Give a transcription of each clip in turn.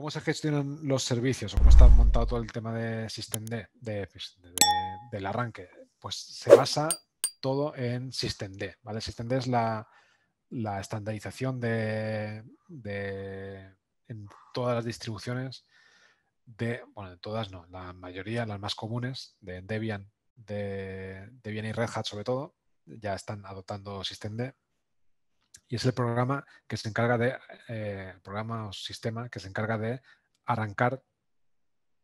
¿Cómo se gestionan los servicios o cómo está montado todo el tema de SystemD, pues, de, del arranque? Pues se basa todo en SystemD, ¿vale? SystemD es la, estandarización de, en todas las distribuciones de, bueno, de todas no, la mayoría, las más comunes, de Debian, de Debian y Red Hat sobre todo, ya están adoptando SystemD, y es el programa que se encarga de, eh, programa o sistema que se encarga de arrancar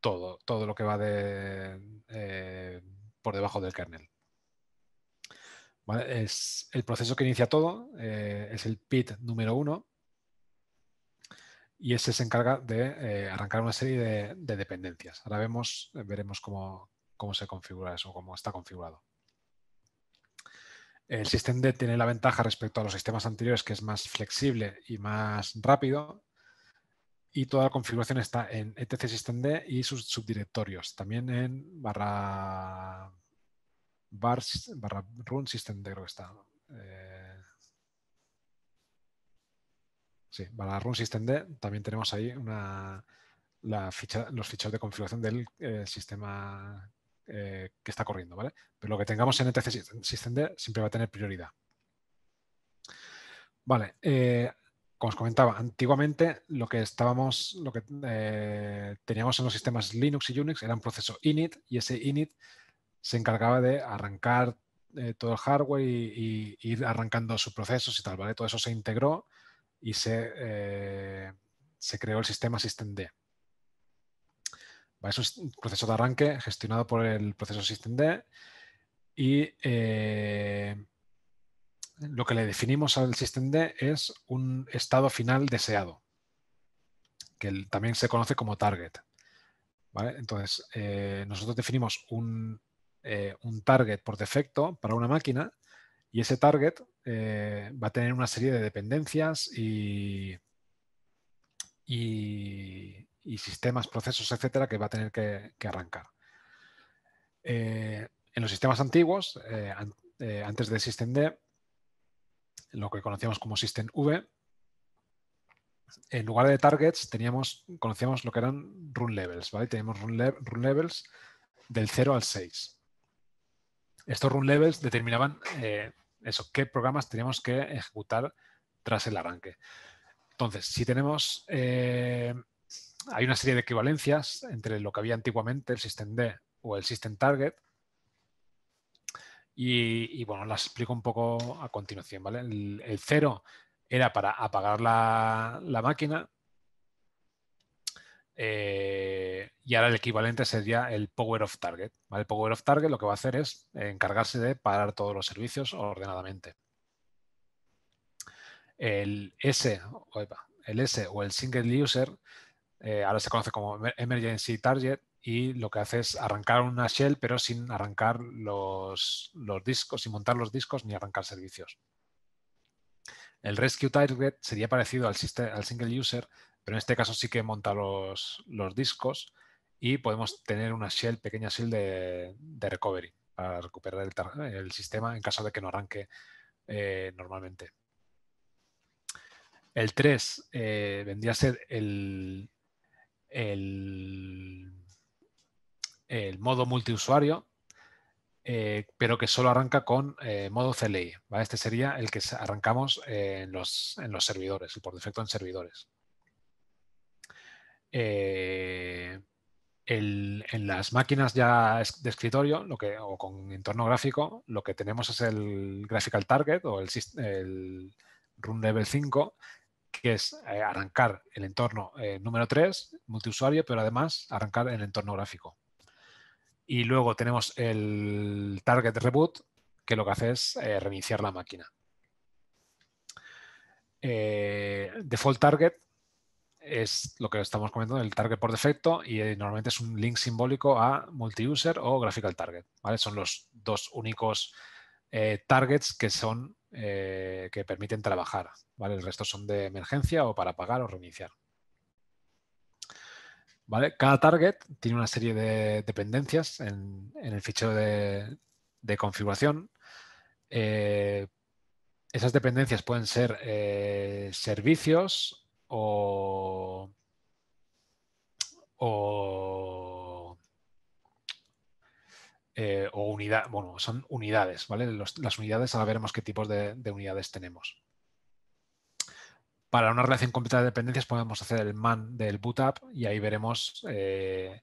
todo, todo lo que va de, eh, por debajo del kernel. es el proceso que inicia todo eh, es el PIT número uno y ese se encarga de arrancar una serie de, de, dependencias. Ahora vemos, veremos cómo, cómo, se configura eso, cómo está configurado. El SystemD tiene la ventaja respecto a los sistemas anteriores que es más flexible y más rápido. Y toda la configuración está en etc systemd y sus subdirectorios. También en barra, barra run systemd creo que está. Eh, sí, barra run systemd también tenemos ahí una, los ficheros de configuración del eh, sistema eh, que está corriendo, ¿vale? Pero lo que tengamos en ETC Systemd siempre va a tener prioridad. Vale, eh, como os comentaba, antiguamente lo que estábamos, lo que eh, teníamos en los sistemas Linux y Unix era un proceso init y ese init se encargaba de arrancar todo el hardware y, ir arrancando sus procesos y tal, ¿vale? Todo eso se integró y se, se creó el sistema systemd, es un proceso de arranque gestionado por el proceso SystemD y eh, lo que le definimos al SystemD es un estado final deseado, que también se conoce como target. Entonces, eh, nosotros definimos eh, un, target por defecto para una máquina y ese target va a tener una serie de dependencias y, y sistemas, procesos, etcétera, que va a tener que, arrancar. Eh, en los sistemas antiguos, eh, eh, antes de SystemD, lo que conocíamos como V, en lugar de targets teníamos, conocíamos lo que eran run levels, ¿vale? Teníamos run, levels del 0 al 6. Estos run levels determinaban eso, qué programas teníamos que ejecutar tras el arranque. Entonces, si tenemos hay una serie de equivalencias entre lo que había antiguamente, el System D o el System Target. Y, bueno, las explico un poco a continuación. ¿vale? El, cero era para apagar la, máquina. Eh, y ahora el equivalente sería el Power of Target. El Power of Target lo que va a hacer es encargarse de parar todos los servicios ordenadamente. El S, el S o el Single User eh, ahora se conoce como Emergency Target, y lo que hace es arrancar una shell, pero sin arrancar los, discos, sin montar los discos ni arrancar servicios. El Rescue Target sería parecido al, al Single User, pero en este caso sí que monta los, discos y podemos tener una shell, pequeña shell de, recovery para recuperar el, sistema en caso de que no arranque eh, normalmente. El 3 eh, vendría a ser el, el, modo multiusuario, eh, pero que solo arranca con eh, modo CLI. Este sería el que arrancamos eh, en, los, servidores, y por defecto en servidores. en las máquinas ya de escritorio o con entorno gráfico, lo que tenemos es el Graphical Target o el, el Run Level 5, que es arrancar el entorno número 3 multiusuario, pero además arrancar en entorno gráfico. Y luego tenemos el target reboot, que lo que hace es eh, reiniciar la máquina. Eh, default target es lo que estamos comentando, el target por defecto, y eh, normalmente es un link simbólico a multiuser o graphical target. Son los dos únicos targets que son que permiten trabajar. El resto son de emergencia o para apagar o reiniciar. Cada target tiene una serie de dependencias en, el fichero de, configuración. Eh, esas dependencias pueden ser eh, servicios o, o, eh, unidad, bueno, son unidades, las unidades, ahora veremos qué tipos de unidades tenemos. Para una relación completa de dependencias podemos hacer el man del boot up y ahí veremos eh,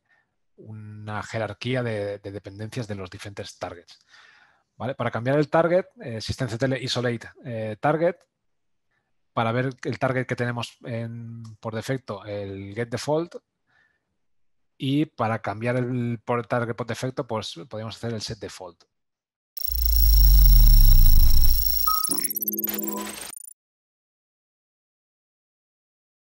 una jerarquía de, dependencias de los diferentes targets. ¿Vale? Para cambiar el target, systemctl eh, isolate eh, target, para ver el target que tenemos en, por defecto, el get default, y para cambiar el target por defecto, pues podemos hacer el set default.